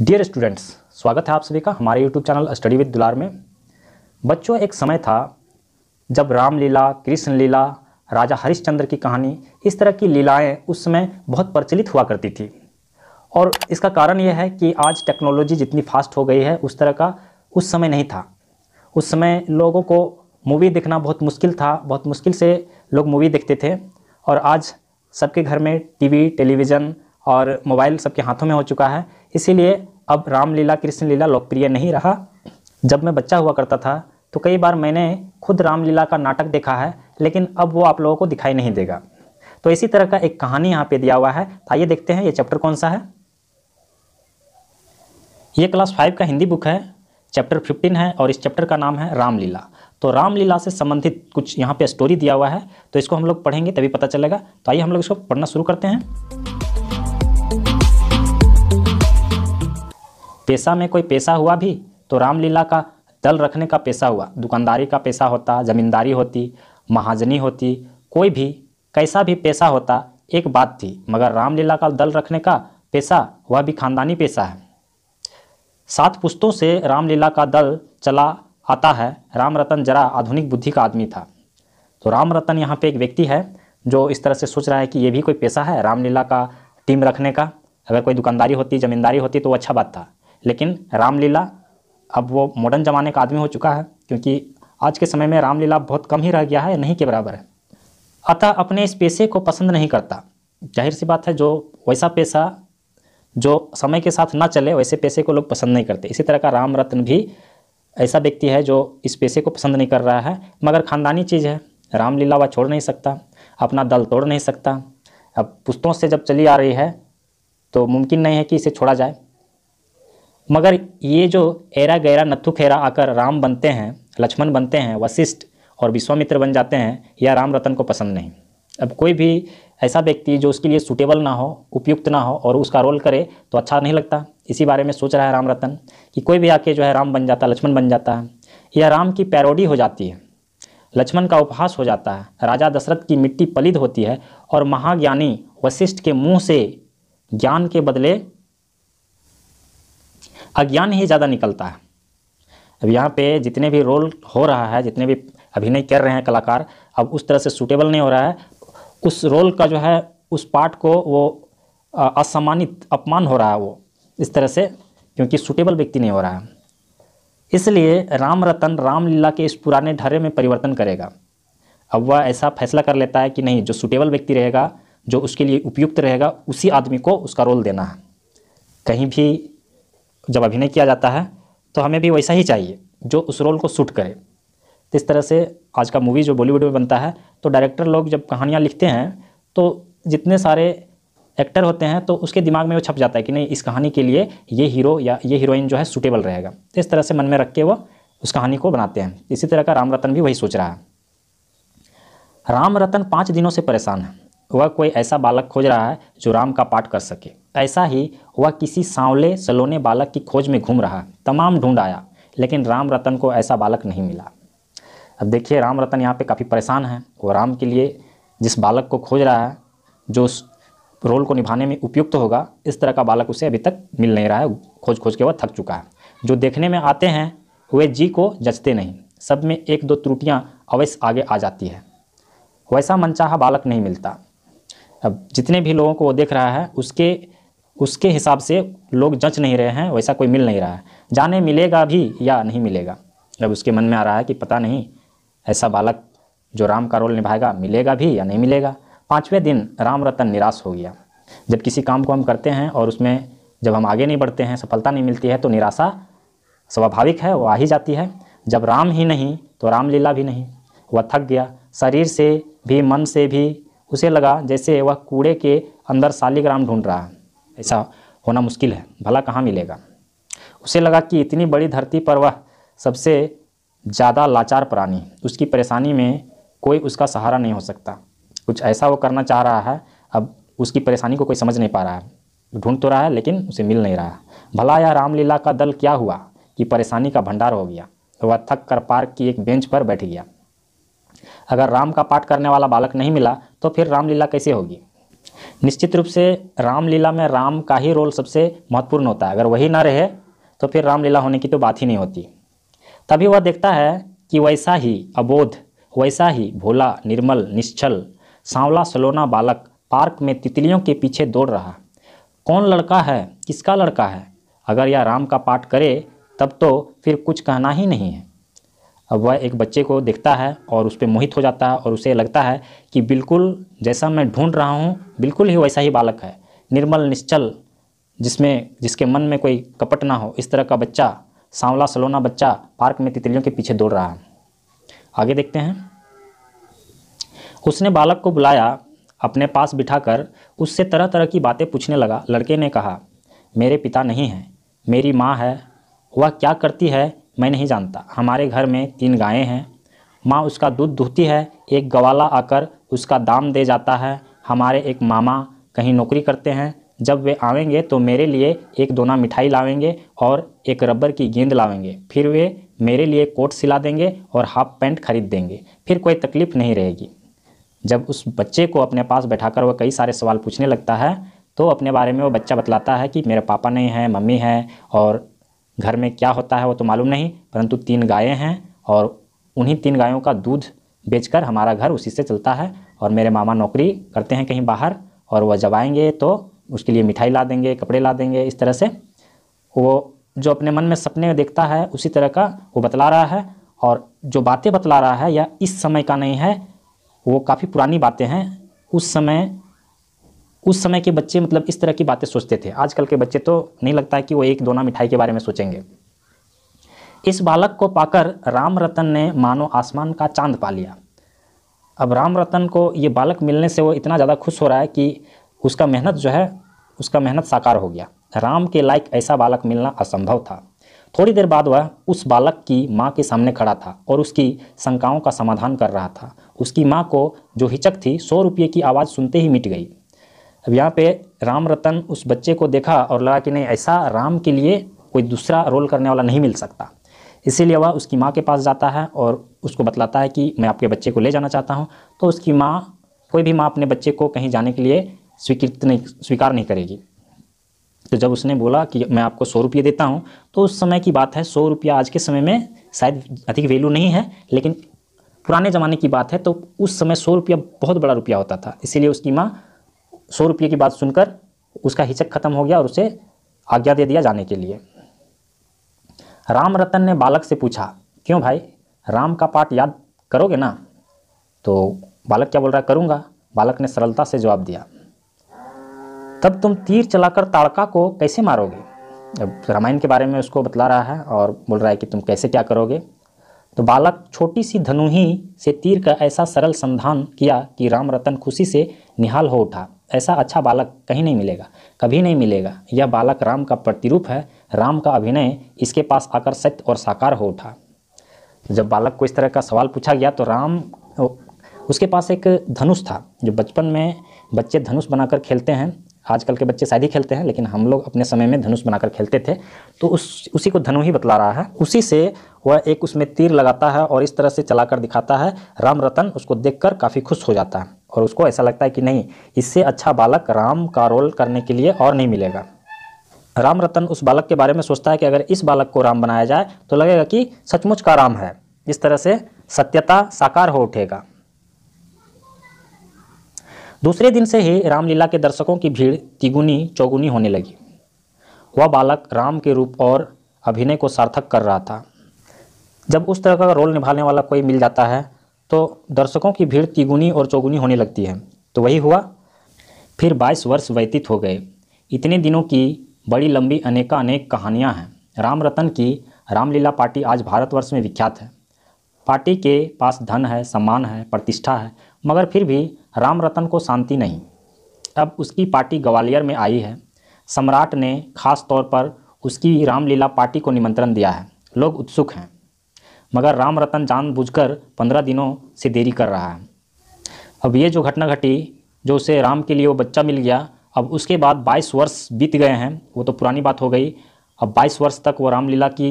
dear students स्वागत है आप सभी का हमारे यूट्यूब चैनल स्टडी विद दुलार में बच्चों एक समय था जब रामलीला कृष्ण लीला राजा हरिश्चंद्र की कहानी इस तरह की लीलाएं उस समय बहुत प्रचलित हुआ करती थी और इसका कारण यह है कि आज टेक्नोलॉजी जितनी फास्ट हो गई है उस तरह का उस समय नहीं था उस समय लोगों को मूवी देखना बहुत मुश्किल था बहुत मुश्किल से लोग मूवी देखते थे और आज सबके घर में टीवी टेलीविज़न और मोबाइल सबके हाथों में हो चुका है इसीलिए अब रामलीला कृष्ण लीला लोकप्रिय नहीं रहा जब मैं बच्चा हुआ करता था तो कई बार मैंने खुद रामलीला का नाटक देखा है लेकिन अब वो आप लोगों को दिखाई नहीं देगा तो इसी तरह का एक कहानी यहाँ पे दिया हुआ है आइए देखते हैं ये चैप्टर कौन सा है ये क्लास फाइव का हिंदी बुक है चैप्टर फिफ्टीन है और इस चैप्टर का नाम है रामलीला तो रामलीला से संबंधित कुछ यहाँ पे स्टोरी दिया हुआ है तो इसको हम लोग पढ़ेंगे तभी पता चलेगा तो आइए हम लोग इसको पढ़ना शुरू करते हैं पेशा में कोई पेशा हुआ भी तो रामलीला का दल रखने का पेशा हुआ दुकानदारी का पेशा होता ज़मींदारी होती महाजनी होती कोई भी कैसा भी पेशा होता एक बात थी मगर रामलीला का दल रखने का पेशा वह भी खानदानी पेशा है सात पुस्तों से रामलीला का दल चला आता है राम रतन जरा आधुनिक बुद्धि का आदमी था तो राम रतन यहाँ पे एक व्यक्ति है जो इस तरह से सोच रहा है कि ये भी कोई पेशा है रामलीला का टीम रखने का अगर कोई दुकानदारी होती ज़मींदारी होती तो अच्छा बात था लेकिन रामलीला अब वो मॉडर्न ज़माने का आदमी हो चुका है क्योंकि आज के समय में रामलीला बहुत कम ही रह गया है नहीं के बराबर है अतः अपने इस पेशे को पसंद नहीं करता जाहिर सी बात है जो वैसा पेशा जो समय के साथ ना चले वैसे पेशे को लोग पसंद नहीं करते इसी तरह का राम रत्न भी ऐसा व्यक्ति है जो इस पेशे को पसंद नहीं कर रहा है मगर ख़ानदानी चीज़ है रामलीला वह छोड़ नहीं सकता अपना दल तोड़ नहीं सकता अब पुस्तों से जब चली आ रही है तो मुमकिन नहीं है कि इसे छोड़ा जाए मगर ये जो एरा गैरा नत्थु खेरा आकर राम बनते हैं लक्ष्मण बनते हैं वशिष्ठ और विश्वामित्र बन जाते हैं या राम रतन को पसंद नहीं अब कोई भी ऐसा व्यक्ति जो उसके लिए सूटेबल ना हो उपयुक्त ना हो और उसका रोल करे तो अच्छा नहीं लगता इसी बारे में सोच रहा है राम रतन कि कोई भी आके जो है राम बन जाता लक्ष्मण बन जाता है या राम की पैरोडी हो जाती है लक्ष्मण का उपहास हो जाता है राजा दशरथ की मिट्टी पलिद होती है और महाज्ञानी वशिष्ठ के मुँह से ज्ञान के बदले अज्ञान ही ज़्यादा निकलता है अब यहाँ पे जितने भी रोल हो रहा है जितने भी अभिनय कर रहे हैं कलाकार अब उस तरह से सूटेबल नहीं हो रहा है उस रोल का जो है उस पार्ट को वो असम्मानित अपमान हो रहा है वो इस तरह से क्योंकि सूटेबल व्यक्ति नहीं हो रहा है इसलिए राम रतन रामलीला के इस पुराने ढरे में परिवर्तन करेगा अब वह ऐसा फैसला कर लेता है कि नहीं जो सूटेबल व्यक्ति रहेगा जो उसके लिए उपयुक्त रहेगा उसी आदमी को उसका रोल देना है कहीं भी जब अभिनय किया जाता है तो हमें भी वैसा ही चाहिए जो उस रोल को सूट करे इस तरह से आज का मूवी जो बॉलीवुड में बनता है तो डायरेक्टर लोग जब कहानियाँ लिखते हैं तो जितने सारे एक्टर होते हैं तो उसके दिमाग में वो छप जाता है कि नहीं इस कहानी के लिए ये हीरो या ये हीरोइन जो है सूटेबल रहेगा तो इस तरह से मन में रख के वो उस कहानी को बनाते हैं इसी तरह का राम रतन भी वही सोच रहा है राम रतन पाँच दिनों से परेशान है वह कोई ऐसा बालक खोज रहा है जो राम का पाठ कर सके ऐसा ही वह किसी सांवले सलोने बालक की खोज में घूम रहा तमाम ढूंढ आया लेकिन राम रतन को ऐसा बालक नहीं मिला अब देखिए राम रतन यहाँ पे काफ़ी परेशान है वो राम के लिए जिस बालक को खोज रहा है जो रोल को निभाने में उपयुक्त तो होगा इस तरह का बालक उसे अभी तक मिल नहीं रहा है खोज खोज के वह थक चुका है जो देखने में आते हैं वे जी को जचते नहीं सब में एक दो त्रुटियाँ अवश्य आगे आ जाती है वैसा मनचाहा बालक नहीं मिलता अब जितने भी लोगों को वो देख रहा है उसके उसके हिसाब से लोग जंच नहीं रहे हैं वैसा कोई मिल नहीं रहा है जाने मिलेगा भी या नहीं मिलेगा जब उसके मन में आ रहा है कि पता नहीं ऐसा बालक जो राम का रोल निभाएगा मिलेगा भी या नहीं मिलेगा पाँचवें दिन राम रतन निराश हो गया जब किसी काम को हम करते हैं और उसमें जब हम आगे नहीं बढ़ते हैं सफलता नहीं मिलती है तो निराशा स्वाभाविक है वो आ ही जाती है जब राम ही नहीं तो रामलीला भी नहीं वह थक गया शरीर से भी मन से भी उसे लगा जैसे वह कूड़े के अंदर शालिग्राम ढूंढ रहा है ऐसा होना मुश्किल है भला कहाँ मिलेगा उसे लगा कि इतनी बड़ी धरती पर वह सबसे ज़्यादा लाचार प्राणी उसकी परेशानी में कोई उसका सहारा नहीं हो सकता कुछ ऐसा वो करना चाह रहा है अब उसकी परेशानी को कोई समझ नहीं पा रहा है ढूंढ तो रहा है लेकिन उसे मिल नहीं रहा है भला या रामलीला का दल क्या हुआ कि परेशानी का भंडार हो गया वह थक कर पार्क की एक बेंच पर बैठ गया अगर राम का पाठ करने वाला बालक नहीं मिला तो फिर रामलीला कैसे होगी निश्चित रूप से रामलीला में राम का ही रोल सबसे महत्वपूर्ण होता है अगर वही ना रहे तो फिर रामलीला होने की तो बात ही नहीं होती तभी वह देखता है कि वैसा ही अबोध वैसा ही भोला निर्मल निश्चल सांवला सलोना बालक पार्क में तितलियों के पीछे दौड़ रहा कौन लड़का है किसका लड़का है अगर यह राम का पाठ करे तब तो फिर कुछ कहना ही नहीं है अब वह एक बच्चे को देखता है और उस पर मोहित हो जाता है और उसे लगता है कि बिल्कुल जैसा मैं ढूंढ रहा हूँ बिल्कुल ही वैसा ही बालक है निर्मल निश्चल जिसमें जिसके मन में कोई कपट ना हो इस तरह का बच्चा सांवला सलोना बच्चा पार्क में तितलियों के पीछे दौड़ रहा है आगे देखते हैं उसने बालक को बुलाया अपने पास बिठाकर उससे तरह तरह की बातें पूछने लगा लड़के ने कहा मेरे पिता नहीं हैं मेरी माँ है वह क्या करती है मैं नहीं जानता हमारे घर में तीन गायें हैं माँ उसका दूध दूहती है एक गवाला आकर उसका दाम दे जाता है हमारे एक मामा कहीं नौकरी करते हैं जब वे आएंगे तो मेरे लिए एक दोना मिठाई लाएंगे और एक रबर की गेंद लावेंगे फिर वे मेरे लिए कोट सिला देंगे और हाफ पैंट खरीद देंगे फिर कोई तकलीफ़ नहीं रहेगी जब उस बच्चे को अपने पास बैठाकर वह कई सारे सवाल पूछने लगता है तो अपने बारे में वो बच्चा बतलाता है कि मेरे पापा नहीं हैं मम्मी हैं और घर में क्या होता है वो तो मालूम नहीं परंतु तीन गायें हैं और उन्हीं तीन गायों का दूध बेचकर हमारा घर उसी से चलता है और मेरे मामा नौकरी करते हैं कहीं बाहर और वह जब आएंगे तो उसके लिए मिठाई ला देंगे कपड़े ला देंगे इस तरह से वो जो अपने मन में सपने देखता है उसी तरह का वो बतला रहा है और जो बातें बतला रहा है या इस समय का नहीं है वो काफ़ी पुरानी बातें हैं उस समय उस समय के बच्चे मतलब इस तरह की बातें सोचते थे आजकल के बच्चे तो नहीं लगता है कि वो एक दोना मिठाई के बारे में सोचेंगे इस बालक को पाकर राम रतन ने मानो आसमान का चांद पा लिया अब राम रतन को ये बालक मिलने से वो इतना ज़्यादा खुश हो रहा है कि उसका मेहनत जो है उसका मेहनत साकार हो गया राम के लायक ऐसा बालक मिलना असंभव था थोड़ी देर बाद वह उस बालक की माँ के सामने खड़ा था और उसकी शंकाओं का समाधान कर रहा था उसकी माँ को जो हिचक थी सौ रुपये की आवाज़ सुनते ही मिट गई अब यहाँ पे राम रतन उस बच्चे को देखा और लगा कि नहीं ऐसा राम के लिए कोई दूसरा रोल करने वाला नहीं मिल सकता इसीलिए वह उसकी माँ के पास जाता है और उसको बतलाता है कि मैं आपके बच्चे को ले जाना चाहता हूँ तो उसकी माँ कोई भी माँ अपने बच्चे को कहीं जाने के लिए स्वीकृत नहीं स्वीकार नहीं करेगी तो जब उसने बोला कि मैं आपको सौ रुपये देता हूँ तो उस समय की बात है सौ रुपया आज के समय में शायद अधिक वैल्यू नहीं है लेकिन पुराने ज़माने की बात है तो उस समय सौ रुपया बहुत बड़ा रुपया होता था इसीलिए उसकी माँ सौ रुपये की बात सुनकर उसका हिचक खत्म हो गया और उसे आज्ञा दे दिया जाने के लिए राम रतन ने बालक से पूछा क्यों भाई राम का पाठ याद करोगे ना तो बालक क्या बोल रहा है करूँगा बालक ने सरलता से जवाब दिया तब तुम तीर चलाकर ताड़का को कैसे मारोगे अब रामायण के बारे में उसको बतला रहा है और बोल रहा है कि तुम कैसे क्या करोगे तो बालक छोटी सी धनुही से तीर का ऐसा सरल संधान किया कि राम रतन खुशी से निहाल हो उठा ऐसा अच्छा बालक कहीं नहीं मिलेगा कभी नहीं मिलेगा यह बालक राम का प्रतिरूप है राम का अभिनय इसके पास आकर सत्य और साकार हो उठा जब बालक को इस तरह का सवाल पूछा गया तो राम उसके पास एक धनुष था जो बचपन में बच्चे धनुष बनाकर खेलते हैं आजकल के बच्चे शायद ही खेलते हैं लेकिन हम लोग अपने समय में धनुष बनाकर खेलते थे तो उस उसी को धनु ही बतला रहा है उसी से वह एक उसमें तीर लगाता है और इस तरह से चलाकर दिखाता है राम रतन उसको देखकर काफ़ी खुश हो जाता है और उसको ऐसा लगता है कि नहीं इससे अच्छा बालक राम का रोल करने के लिए और नहीं मिलेगा राम रतन उस बालक के बारे में सोचता है कि अगर इस बालक को राम बनाया जाए तो लगेगा कि सचमुच का राम है इस तरह से सत्यता साकार हो उठेगा दूसरे दिन से ही रामलीला के दर्शकों की भीड़ तिगुनी चौगुनी होने लगी वह बालक राम के रूप और अभिनय को सार्थक कर रहा था जब उस तरह का रोल निभाने वाला कोई मिल जाता है तो दर्शकों की भीड़ तिगुनी और चौगुनी होने लगती है तो वही हुआ फिर 22 वर्ष व्यतीत हो गए इतने दिनों की बड़ी लंबी अनेकानेक कहानियाँ हैं राम रतन की रामलीला पार्टी आज भारतवर्ष में विख्यात है पार्टी के पास धन है सम्मान है प्रतिष्ठा है मगर फिर भी राम रतन को शांति नहीं अब उसकी पार्टी ग्वालियर में आई है सम्राट ने खास तौर पर उसकी रामलीला पार्टी को निमंत्रण दिया है लोग उत्सुक हैं मगर राम रतन जानबूझकर पंद्रह दिनों से देरी कर रहा है अब ये जो घटना घटी जो उसे राम के लिए वो बच्चा मिल गया अब उसके बाद 22 वर्ष बीत गए हैं वो तो पुरानी बात हो गई अब 22 वर्ष तक वो रामलीला की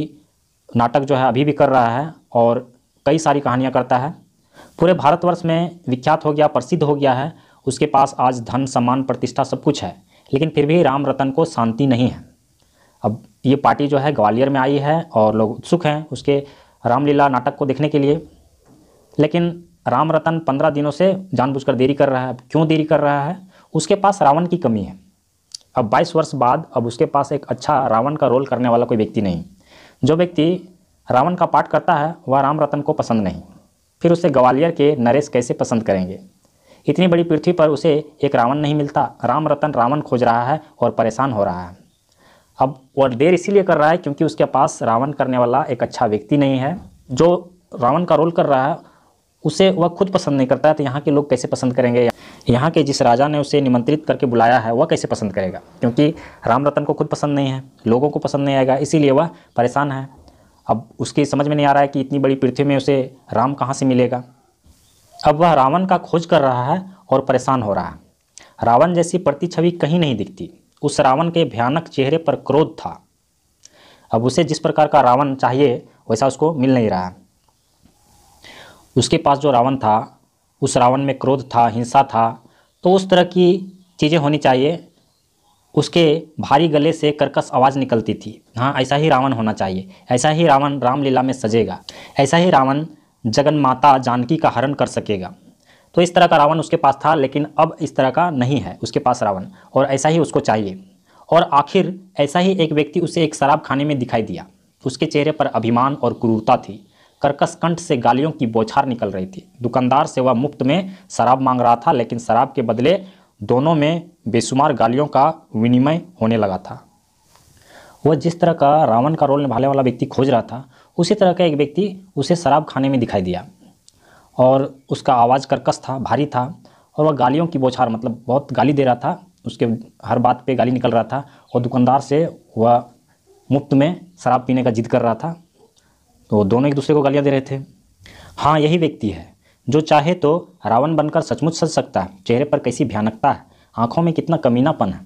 नाटक जो है अभी भी कर रहा है और कई सारी कहानियाँ करता है पूरे भारतवर्ष में विख्यात हो गया प्रसिद्ध हो गया है उसके पास आज धन सम्मान प्रतिष्ठा सब कुछ है लेकिन फिर भी राम रतन को शांति नहीं है अब ये पार्टी जो है ग्वालियर में आई है और लोग उत्सुक हैं उसके रामलीला नाटक को देखने के लिए लेकिन राम रतन पंद्रह दिनों से जानबूझकर देरी कर रहा है क्यों देरी कर रहा है उसके पास रावण की कमी है अब 22 वर्ष बाद अब उसके पास एक अच्छा रावण का रोल करने वाला कोई व्यक्ति नहीं जो व्यक्ति रावण का पाठ करता है वह राम रतन को पसंद नहीं फिर उसे ग्वालियर के नरेश कैसे पसंद करेंगे इतनी बड़ी पृथ्वी पर उसे एक रावण नहीं मिलता राम रतन रावण खोज रहा है और परेशान हो रहा है अब वह देर इसीलिए कर रहा है क्योंकि उसके पास रावण करने वाला एक अच्छा व्यक्ति नहीं है जो रावण का रोल कर रहा है उसे वह खुद पसंद नहीं करता है तो यहाँ के लोग कैसे पसंद करेंगे यहाँ के जिस राजा ने उसे निमंत्रित करके बुलाया है वह कैसे पसंद करेगा क्योंकि राम रतन को खुद पसंद नहीं है लोगों को पसंद नहीं आएगा इसीलिए वह परेशान है अब उसके समझ में नहीं आ रहा है कि इतनी बड़ी पृथ्वी में उसे राम कहाँ से मिलेगा अब वह रावण का खोज कर रहा है और परेशान हो रहा है रावण जैसी प्रतिछवि कहीं नहीं दिखती उस रावण के भयानक चेहरे पर क्रोध था अब उसे जिस प्रकार का रावण चाहिए वैसा उसको मिल नहीं रहा उसके पास जो रावण था उस रावण में क्रोध था हिंसा था तो उस तरह की चीज़ें होनी चाहिए उसके भारी गले से कर्कश आवाज़ निकलती थी हाँ ऐसा ही रावण होना चाहिए ऐसा ही रावण रामलीला में सजेगा ऐसा ही रावण जगन माता जानकी का हरण कर सकेगा तो इस तरह का रावण उसके पास था लेकिन अब इस तरह का नहीं है उसके पास रावण और ऐसा ही उसको चाहिए और आखिर ऐसा ही एक व्यक्ति उसे एक शराब खाने में दिखाई दिया उसके चेहरे पर अभिमान और क्रूरता थी कर्कश कंठ से गालियों की बौछार निकल रही थी दुकानदार से वह मुफ्त में शराब मांग रहा था लेकिन शराब के बदले दोनों में बेशुमार गालियों का विनिमय होने लगा था वह जिस तरह का रावण का रोल निभाने वाला व्यक्ति खोज रहा था उसी तरह का एक व्यक्ति उसे शराब खाने में दिखाई दिया और उसका आवाज़ कर्कश था भारी था और वह गालियों की बौछार मतलब बहुत गाली दे रहा था उसके हर बात पे गाली निकल रहा था और दुकानदार से वह मुफ्त में शराब पीने का जिद कर रहा था तो दोनों एक दूसरे को गालियाँ दे रहे थे हाँ यही व्यक्ति है जो चाहे तो रावण बनकर सचमुच सज सकता है चेहरे पर कैसी भयानकता है आंखों में कितना कमीनापन है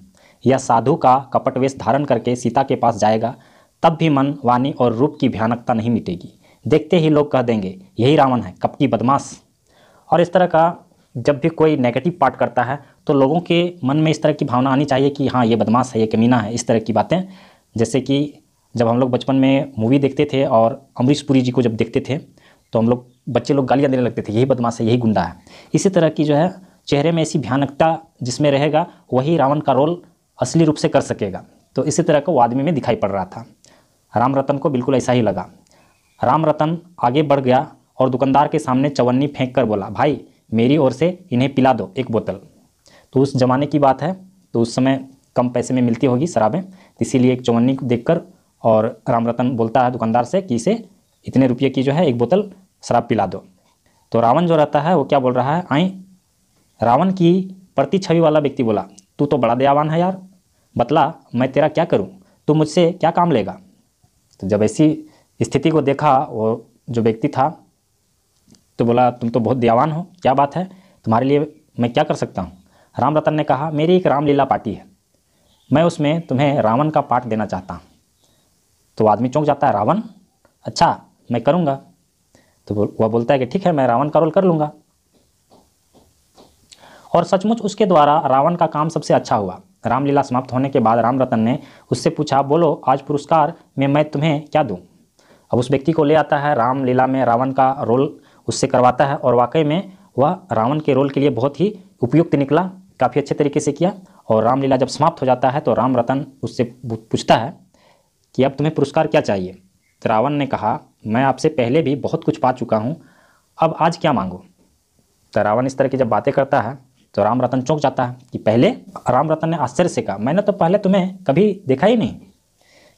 यह साधु का कपटवेश धारण करके सीता के पास जाएगा तब भी मन वाणी और रूप की भयानकता नहीं मिटेगी देखते ही लोग कह देंगे यही रावण है कप की बदमाश और इस तरह का जब भी कोई नेगेटिव पार्ट करता है तो लोगों के मन में इस तरह की भावना आनी चाहिए कि हाँ ये बदमाश है ये कमीना है इस तरह की बातें जैसे कि जब हम लोग बचपन में मूवी देखते थे और अमरीश पुरी जी को जब देखते थे तो हम लोग बच्चे लोग गालियाँ देने लगते थे यही बदमाश है यही गुंडा है इसी तरह की जो है चेहरे में ऐसी भयानकता जिसमें रहेगा वही रावण का रोल असली रूप से कर सकेगा तो इसी तरह का वो आदमी में दिखाई पड़ रहा था राम रतन को बिल्कुल ऐसा ही लगा राम रतन आगे बढ़ गया और दुकानदार के सामने चवन्नी फेंक कर बोला भाई मेरी ओर से इन्हें पिला दो एक बोतल तो उस ज़माने की बात है तो उस समय कम पैसे में मिलती होगी शराबें इसीलिए एक चवन्नी को देखकर और राम रतन बोलता है दुकानदार से कि इसे इतने रुपये की जो है एक बोतल शराब पिला दो तो रावण जो रहता है वो क्या बोल रहा है आई रावण की प्रति छवि वाला व्यक्ति बोला तू तो बड़ा दयावान है यार बतला मैं तेरा क्या करूँ तू मुझसे क्या काम लेगा तो जब ऐसी स्थिति को देखा वो जो व्यक्ति था तो बोला तुम तो बहुत दयावान हो क्या बात है तुम्हारे लिए मैं क्या कर सकता हूँ राम रतन ने कहा मेरी एक रामलीला पार्टी है मैं उसमें तुम्हें रावण का पाठ देना चाहता हूँ तो आदमी चौंक जाता है रावण अच्छा मैं करूँगा तो वह बोलता है कि ठीक है मैं रावण का रोल कर लूँगा और सचमुच उसके द्वारा रावण का काम सबसे अच्छा हुआ रामलीला समाप्त होने के बाद राम रतन ने उससे पूछा बोलो आज पुरस्कार में मैं तुम्हें क्या दूँ अब उस व्यक्ति को ले आता है रामलीला में रावण का रोल उससे करवाता है और वाकई में वह रावण के रोल के लिए बहुत ही उपयुक्त निकला काफ़ी अच्छे तरीके से किया और रामलीला जब समाप्त हो जाता है तो राम रतन उससे पूछता है कि अब तुम्हें पुरस्कार क्या चाहिए तो रावण ने कहा मैं आपसे पहले भी बहुत कुछ पा चुका हूँ अब आज क्या मांगो तो रावण इस तरह की जब बातें करता है तो राम रतन चौंक जाता है कि पहले राम रतन ने आश्चर्य से कहा मैंने तो पहले तुम्हें कभी देखा ही नहीं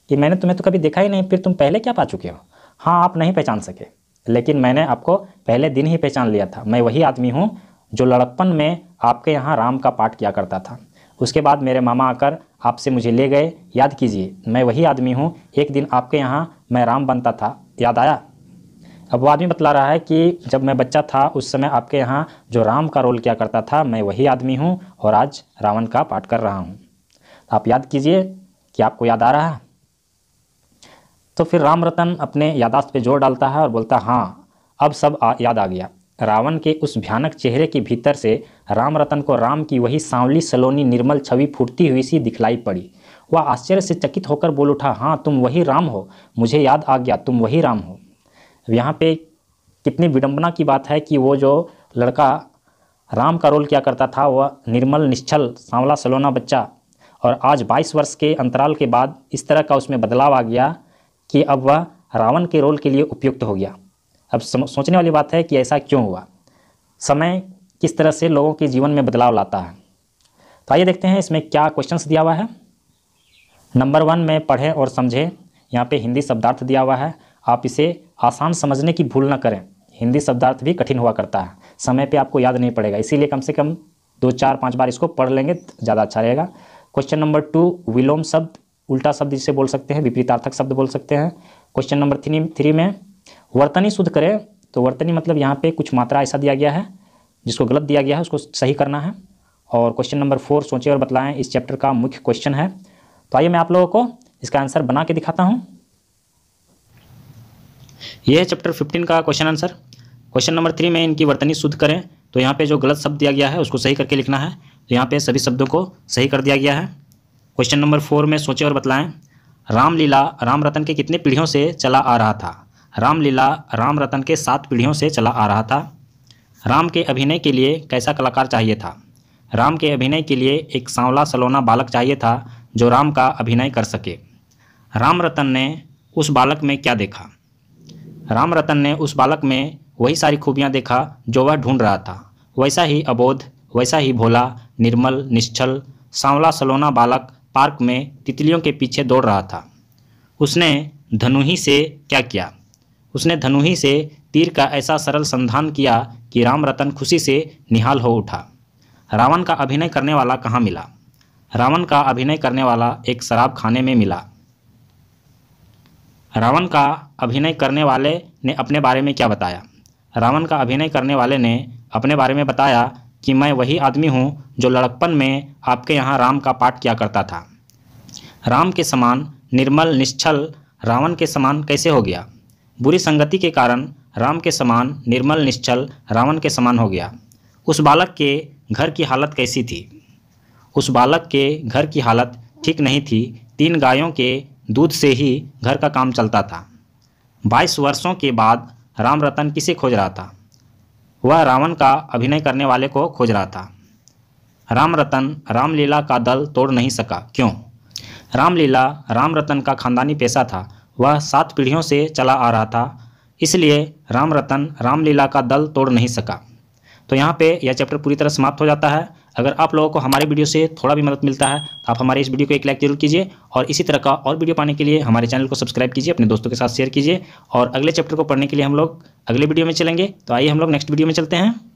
कि मैंने तुम्हें तो कभी देखा ही नहीं फिर तुम पहले क्या पा चुके हो हाँ आप नहीं पहचान सके लेकिन मैंने आपको पहले दिन ही पहचान लिया था मैं वही आदमी हूँ जो लड़कपन में आपके यहाँ राम का पाठ किया करता था उसके बाद मेरे मामा आकर आपसे मुझे ले गए याद कीजिए मैं वही आदमी हूँ एक दिन आपके यहाँ मैं राम बनता था याद आया अब वो आदमी बतला रहा है कि जब मैं बच्चा था उस समय आपके यहाँ जो राम का रोल किया करता था मैं वही आदमी हूँ और आज रावण का पाठ कर रहा हूँ आप याद कीजिए कि आपको याद आ रहा है तो फिर राम रतन अपने यादाश्त पे जोर डालता है और बोलता हाँ अब सब आ, याद आ गया रावण के उस भयानक चेहरे के भीतर से राम रतन को राम की वही सांवली सलोनी निर्मल छवि फूटती हुई सी दिखलाई पड़ी वह आश्चर्य से चकित होकर बोल उठा हाँ तुम वही राम हो मुझे याद आ गया तुम वही राम हो यहाँ पे कितनी विडंबना की बात है कि वो जो लड़का राम का रोल क्या करता था वह निर्मल निश्चल सांवला सलोना बच्चा और आज 22 वर्ष के अंतराल के बाद इस तरह का उसमें बदलाव आ गया कि अब वह रावण के रोल के लिए उपयुक्त हो गया अब सोचने वाली बात है कि ऐसा क्यों हुआ समय किस तरह से लोगों के जीवन में बदलाव लाता है तो आइए देखते हैं इसमें क्या क्वेश्चन दिया हुआ है नंबर वन में पढ़ें और समझें यहाँ पे हिंदी शब्दार्थ दिया हुआ है आप इसे आसान समझने की भूल ना करें हिंदी शब्दार्थ भी कठिन हुआ करता है समय पे आपको याद नहीं पड़ेगा इसीलिए कम से कम दो चार पाँच बार इसको पढ़ लेंगे ज़्यादा अच्छा रहेगा क्वेश्चन नंबर टू विलोम शब्द उल्टा शब्द जिसे बोल सकते हैं विपरीतार्थक शब्द बोल सकते हैं क्वेश्चन नंबर थ्री थ्री में वर्तनी शुद्ध करें तो वर्तनी मतलब यहाँ पर कुछ मात्रा ऐसा दिया गया है जिसको गलत दिया गया है उसको सही करना है और क्वेश्चन नंबर फोर सोचें और बतलाएँ इस चैप्टर का मुख्य क्वेश्चन है तो आइए मैं आप लोगों को इसका आंसर बना के दिखाता हूँ ये है चैप्टर फिफ्टीन का question answer question number three में इनकी वर्तनी शुद्ध करें तो यहाँ पे जो गलत शब्द दिया गया है उसको सही करके लिखना है तो यहाँ पे सभी शब्दों को सही कर दिया गया है क्वेश्चन नंबर फोर में सोचें और बतलाएं रामलीला राम रतन के कितने पीढ़ियों से चला आ रहा था रामलीला राम रतन के सात पीढ़ियों से चला आ रहा था राम के अभिनय के लिए कैसा कलाकार चाहिए था राम के अभिनय के लिए एक सांवला सलोना बालक चाहिए था जो राम का अभिनय कर सके राम रतन ने उस बालक में क्या देखा राम रतन ने उस बालक में वही सारी खूबियाँ देखा जो वह ढूंढ रहा था वैसा ही अबोध वैसा ही भोला निर्मल निश्चल सांवला सलोना बालक पार्क में तितलियों के पीछे दौड़ रहा था उसने धनुही से क्या किया उसने धनुही से तीर का ऐसा सरल संधान किया कि राम रतन खुशी से निहाल हो उठा रावण का अभिनय करने वाला कहाँ मिला रावण का अभिनय करने वाला एक शराब खाने में मिला रावण का अभिनय करने वाले ने अपने बारे में क्या बताया रावण का अभिनय करने वाले ने अपने बारे में बताया कि मैं वही आदमी हूँ जो लड़कपन में आपके यहाँ राम का पाठ किया करता था राम के समान निर्मल निश्चल रावण के समान कैसे हो गया बुरी संगति के कारण राम के समान निर्मल निश्चल रावण के समान हो गया उस बालक के घर की हालत कैसी थी उस बालक के घर की हालत ठीक नहीं थी तीन गायों के दूध से ही घर का काम चलता था बाईस वर्षों के बाद राम रतन किसे खोज रहा था वह रावण का अभिनय करने वाले को खोज रहा था राम रतन रामलीला का दल तोड़ नहीं सका क्यों रामलीला राम रतन का खानदानी पेशा था वह सात पीढ़ियों से चला आ रहा था इसलिए राम रतन रामलीला का दल तोड़ नहीं सका तो यहाँ पे यह चैप्टर पूरी तरह समाप्त हो जाता है अगर आप लोगों को हमारे वीडियो से थोड़ा भी मदद मिलता है तो आप हमारे इस वीडियो को एक लाइक जरूर कीजिए और इसी तरह का और वीडियो पाने के लिए हमारे चैनल को सब्सक्राइब कीजिए अपने दोस्तों के साथ शेयर कीजिए और अगले चैप्टर को पढ़ने के लिए हम लोग अगले वीडियो में चलेंगे तो आइए हम लोग नेक्स्ट वीडियो में चलते हैं